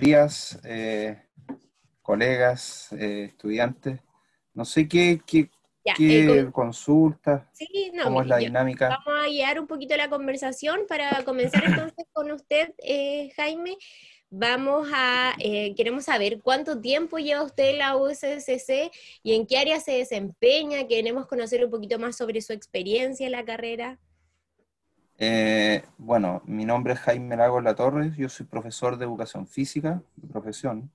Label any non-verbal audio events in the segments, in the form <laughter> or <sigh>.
días, eh, colegas, eh, estudiantes. No sé qué, qué, eh, cómo es la dinámica. Vamos a guiar un poquito la conversación para comenzar entonces con usted, Jaime. Vamos a, queremos saber cuánto tiempo lleva usted en la USCC y en qué área se desempeña. Queremos conocer un poquito más sobre su experiencia en la carrera. Eh, bueno, mi nombre es Jaime Lago La Torres, yo soy profesor de educación física, de profesión.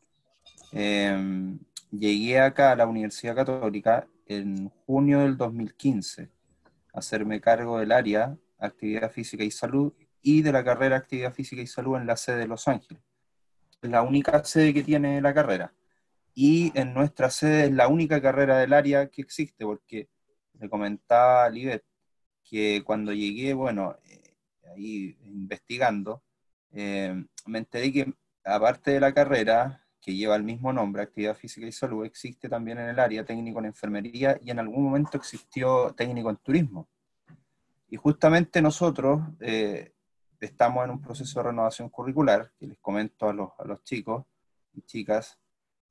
Em, llegué acá a la Universidad Católica en junio del 2015, a hacerme cargo del área Actividad Física y Salud y de la carrera Actividad Física y Salud en la sede de Los Ángeles. Es la única sede que tiene la carrera. Y en nuestra sede es la única carrera del área que existe, porque le comentaba que cuando llegué, bueno, ahí investigando, eh, me enteré que aparte de la carrera, que lleva el mismo nombre, actividad física y salud, existe también en el área técnico en enfermería y en algún momento existió técnico en turismo. Y justamente nosotros eh, estamos en un proceso de renovación curricular, que les comento a los, a los chicos y chicas,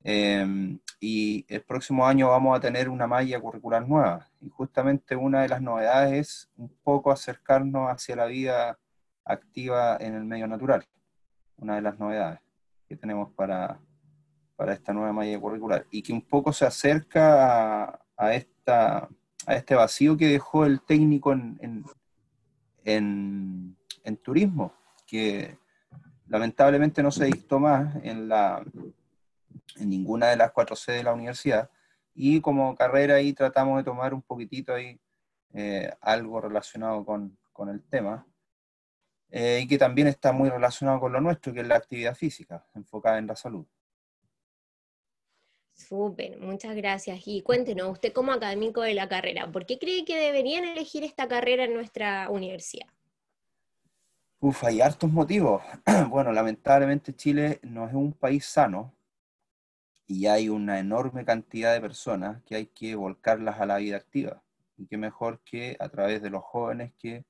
Em, y el próximo año vamos a tener una malla curricular nueva. Y justamente una de las novedades es un poco acercarnos hacia la vida activa en el medio natural. Una de las novedades que tenemos para, esta nueva malla curricular. Y que un poco se acerca a, esta, a este vacío que dejó el técnico en, en, en turismo, que lamentablemente no se dictó más en la en ninguna de las cuatro sedes de la universidad. Y como carrera ahí tratamos de tomar un poquitito ahí eh, algo relacionado con, el tema. Eh, y que también está muy relacionado con lo nuestro, que es la actividad física, enfocada en la salud. Súper, muchas gracias. Y cuéntenos, usted como académico de la carrera, ¿por qué cree que deberían elegir esta carrera en nuestra universidad? Uf, hay hartos motivos. <clears throat> Bueno, lamentablemente Chile no es un país sano, y hay una enorme cantidad de personas que hay que volcarlas a la vida activa. Y qué mejor que a través de los jóvenes que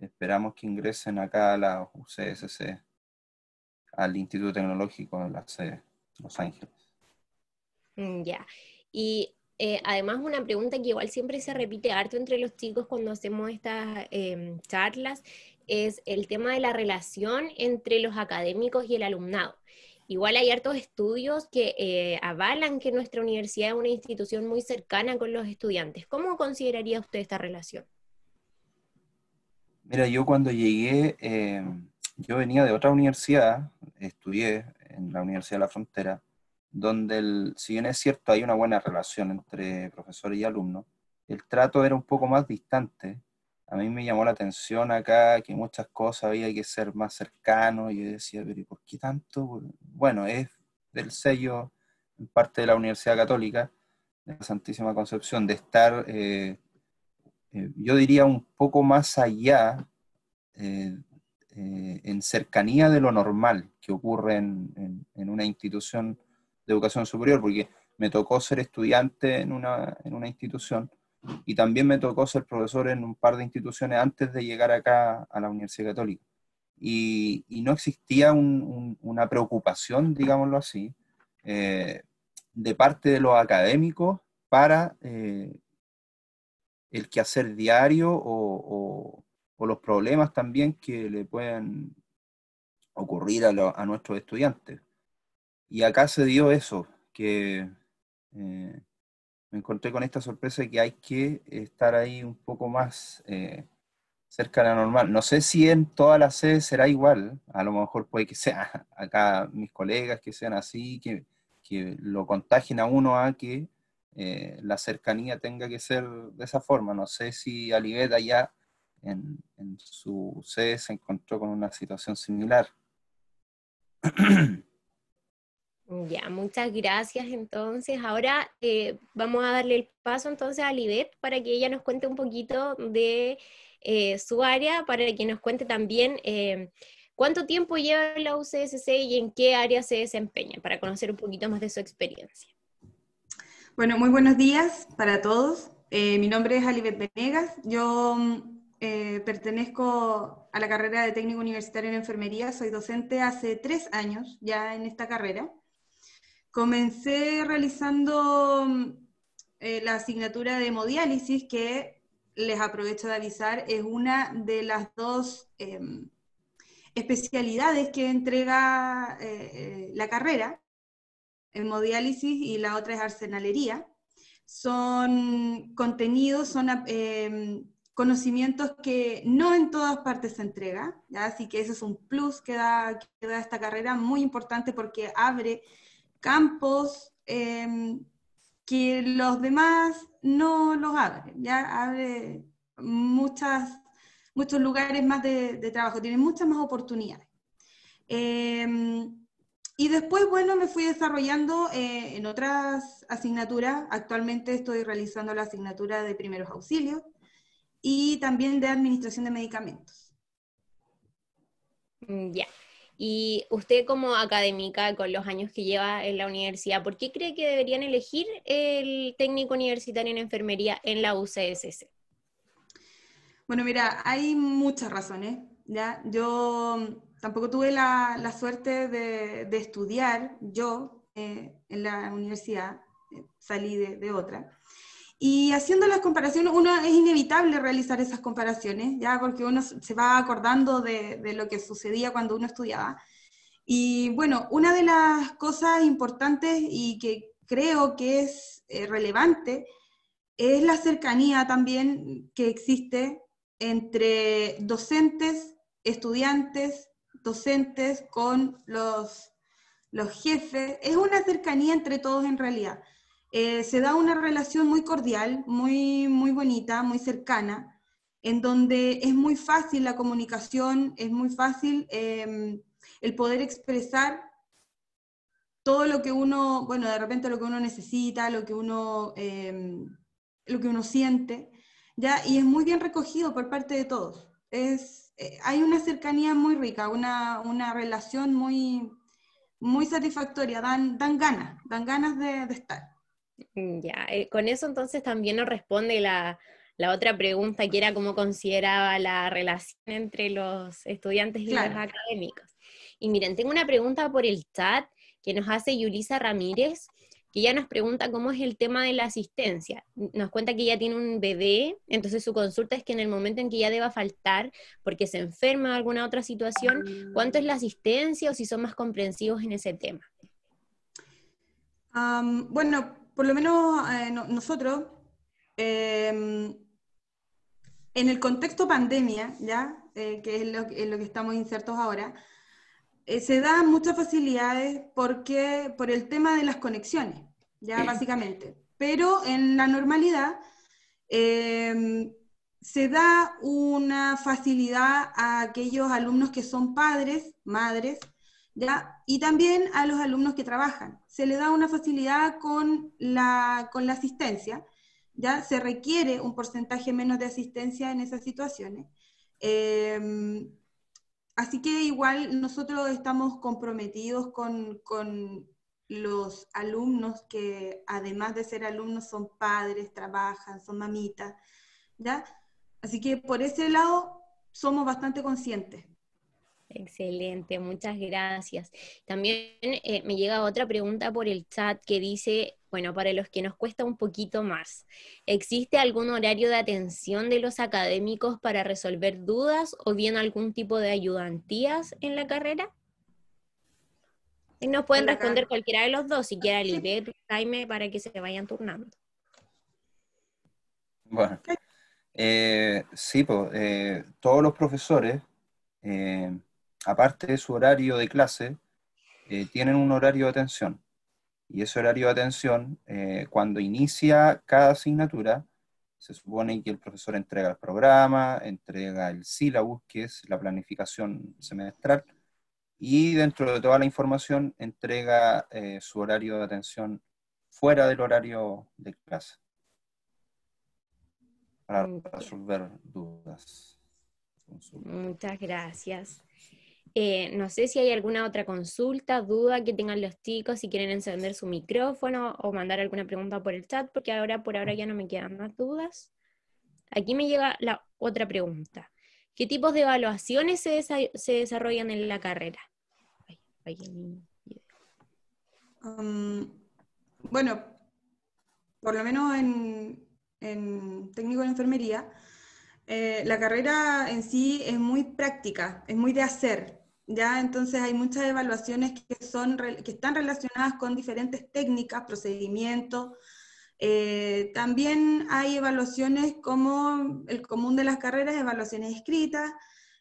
esperamos que ingresen acá a la UCSC, al Instituto Tecnológico de la sede, Los Ángeles. Mm, ya. Y eh, además una pregunta que igual siempre se repite harto entre los chicos cuando hacemos estas em, charlas es el tema de la relación entre los académicos y el alumnado. Igual hay hartos estudios que eh, avalan que nuestra universidad es una institución muy cercana con los estudiantes. ¿Cómo consideraría usted esta relación? Mira, yo cuando llegué, eh, yo venía de otra universidad, estudié en la Universidad de la Frontera, donde, si bien es cierto, hay una buena relación entre profesor y alumno, el trato era un poco más distante a mí me llamó la atención acá que muchas cosas había que ser más cercano y yo decía, pero ¿y por qué tanto? Bueno, es del sello, en parte de la Universidad Católica, de la Santísima Concepción, de estar, eh, eh, yo diría, un poco más allá, eh, en cercanía de lo normal que ocurre en, una institución de educación superior, porque me tocó ser estudiante en una institución y también me tocó ser profesor en un par de instituciones antes de llegar acá a la Universidad Católica. Y, no existía una preocupación, digámoslo así, eh, de parte de los académicos para eh, el quehacer diario o, los problemas también que le pueden ocurrir a, nuestros estudiantes. Y acá se dio eso, que eh, me encontré con esta sorpresa de que hay que estar ahí un poco más eh, cerca de la normal. No sé si en todas las sedes será igual, a lo mejor puede que sea <laughs> acá mis colegas que sean así, que, lo contagien a uno a que eh, la cercanía tenga que ser de esa forma. No sé si Alibeta ya en, su sede se encontró con una situación similar. <clears throat> Ya, muchas gracias entonces. Ahora eh, vamos a darle el paso entonces a Alibet para que ella nos cuente un poquito de eh, su área, para que nos cuente también eh, cuánto tiempo lleva la UCSC y en qué área se desempeña, para conocer un poquito más de su experiencia. Bueno, muy buenos días para todos. mi nombre es Alibet Venegas. Yo mm, pertenezco a la carrera de técnico universitario en enfermería. Soy docente hace tres años ya en esta carrera. Comencé realizando mm, eh, la asignatura de hemodiálisis, que les aprovecho de avisar, es una de las dos em, especialidades que entrega eh, eh, la carrera, hemodiálisis y la otra es arsenalería. Son contenidos, son em, conocimientos que no en todas partes se entrega, así que eso es un plus que da, que da esta carrera muy importante porque abre campos em, que los demás no los abren, ya abre muchas, muchos lugares más de, trabajo, tienen muchas más oportunidades. Em, y después, bueno, me fui desarrollando eh, en otras asignaturas. Actualmente estoy realizando la asignatura de primeros auxilios y también de administración de medicamentos. Mm, ya. Y usted como académica, con los años que lleva en la universidad, ¿por qué cree que deberían elegir el técnico universitario en enfermería en la UCSS? Bueno, mira, hay muchas razones. Yo mm, tampoco tuve la, suerte de, estudiar yo eh, en la universidad, eh, salí de otra. Y haciendo las comparaciones, uno es inevitable realizar esas comparaciones, ya porque uno se va acordando de, lo que sucedía cuando uno estudiaba. Y bueno, una de las cosas importantes y que creo que es eh, relevante es la cercanía también que existe entre docentes, estudiantes, docentes con los jefes. Es una cercanía entre todos en realidad. Eh, se da una relación muy cordial, muy, muy bonita, muy cercana, en donde es muy fácil la comunicación, es muy fácil em, el poder expresar todo lo que uno, bueno, de repente lo que uno necesita, lo que uno, em, lo que uno siente, ¿ya? Y es muy bien recogido por parte de todos. Eh, hay una cercanía muy rica, una, relación muy, muy satisfactoria, dan, dan ganas, dan ganas de estar. Mm, ya, eh, con eso entonces también nos responde la, otra pregunta que era cómo consideraba la relación entre los estudiantes y los académicos. Y miren, tengo una pregunta por el chat que nos hace Yulisa Ramírez, que ella nos pregunta cómo es el tema de la asistencia. Nos cuenta que ella tiene un bebé, entonces su consulta es que en el momento en que ella deba faltar porque se enferma o alguna otra situación, ¿cuánto es la asistencia o si son más comprensivos en ese tema? bueno, por lo menos eh, nosotros, em, en el contexto pandemia, ¿ya? Eh, que es lo, en lo que estamos insertos ahora, eh, se dan muchas facilidades porque, por el tema de las conexiones, ya básicamente. Pero en la normalidad em, se da una facilidad a aquellos alumnos que son padres, madres, y también a los alumnos que trabajan. Se le da una facilidad con la, asistencia, ¿ya? Se requiere un porcentaje menos de asistencia en esas situaciones. Em, así que igual nosotros estamos comprometidos con, los alumnos que además de ser alumnos son padres, trabajan, son mamitas, Así que por ese lado somos bastante conscientes. Excelente, muchas gracias. También eh, me llega otra pregunta por el chat que dice, bueno, para los que nos cuesta un poquito más, ¿existe algún horario de atención de los académicos para resolver dudas o bien algún tipo de ayudantías en la carrera? Y nos pueden responder cualquiera de los dos, si quiera Libet, Jaime, para que se vayan turnando. Bueno, eh, sí, eh, todos los profesores aparte de su horario de clase, eh, tienen un horario de atención. Y ese horario de atención, eh, cuando inicia cada asignatura, se supone que el profesor entrega el programa, entrega el sílabus, que es la planificación semestral, y dentro de toda la información entrega eh, su horario de atención fuera del horario de clase para resolver dudas. Muchas gracias. Eh, no sé si hay alguna otra consulta, duda que tengan los chicos, si quieren encender su micrófono o mandar alguna pregunta por el chat, porque ahora por ahora ya no me quedan más dudas. Aquí me llega la otra pregunta. ¿Qué tipos de evaluaciones se, desarrollan en la carrera? Um, bueno, por lo menos en, técnico de enfermería, eh, la carrera en sí es muy práctica, es muy de hacer. ¿ya? Entonces hay muchas evaluaciones que, son, que están relacionadas con diferentes técnicas, procedimientos. Eh, también hay evaluaciones como el común de las carreras, evaluaciones escritas,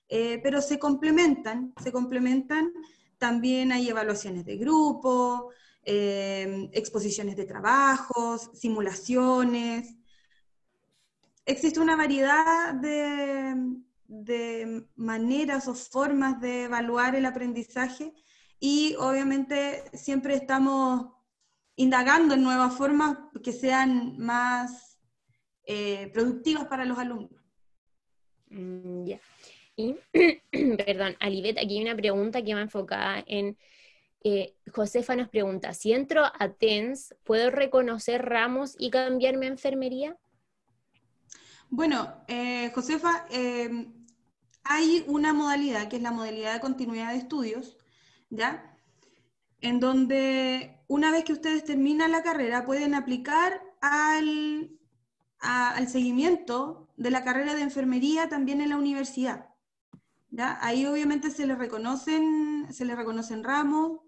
eh, pero se complementan, se complementan. También hay evaluaciones de grupo, eh, exposiciones de trabajos, simulaciones. Existe una variedad de, de maneras o formas de evaluar el aprendizaje y obviamente siempre estamos indagando en nuevas formas que sean más eh, productivas para los alumnos. Mm, ya. Y, <clears throat> perdón, Alibet, aquí hay una pregunta que va enfocada en... Eh, Josefa nos pregunta, si entro a TENS, ¿puedo reconocer ramos y cambiarme a enfermería? Bueno, eh, Josefa, hay una modalidad que es la modalidad de continuidad de estudios, ¿ya? En donde una vez que ustedes terminan la carrera pueden aplicar al, seguimiento de la carrera de enfermería también en la universidad. ¿ya? Ahí obviamente se les reconocen, se les reconocen ramos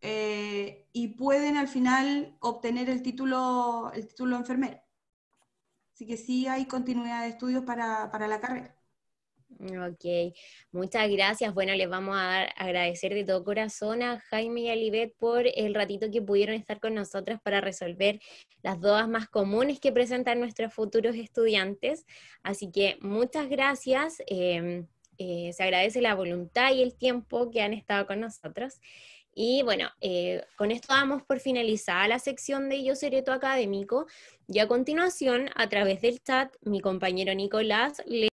eh, y pueden al final obtener el título, el título enfermero. Así que sí hay continuidad de estudios para la carrera. Ok, muchas gracias. Bueno, les vamos a dar, agradecer de todo corazón a Jaime y a Libet por el ratito que pudieron estar con nosotros para resolver las dudas más comunes que presentan nuestros futuros estudiantes. Así que muchas gracias. Em, eh, se agradece la voluntad y el tiempo que han estado con nosotros. Y bueno, eh, con esto damos por finalizada la sección de Yo Seré tu Académico. Y a continuación, a través del chat, mi compañero Nicolás le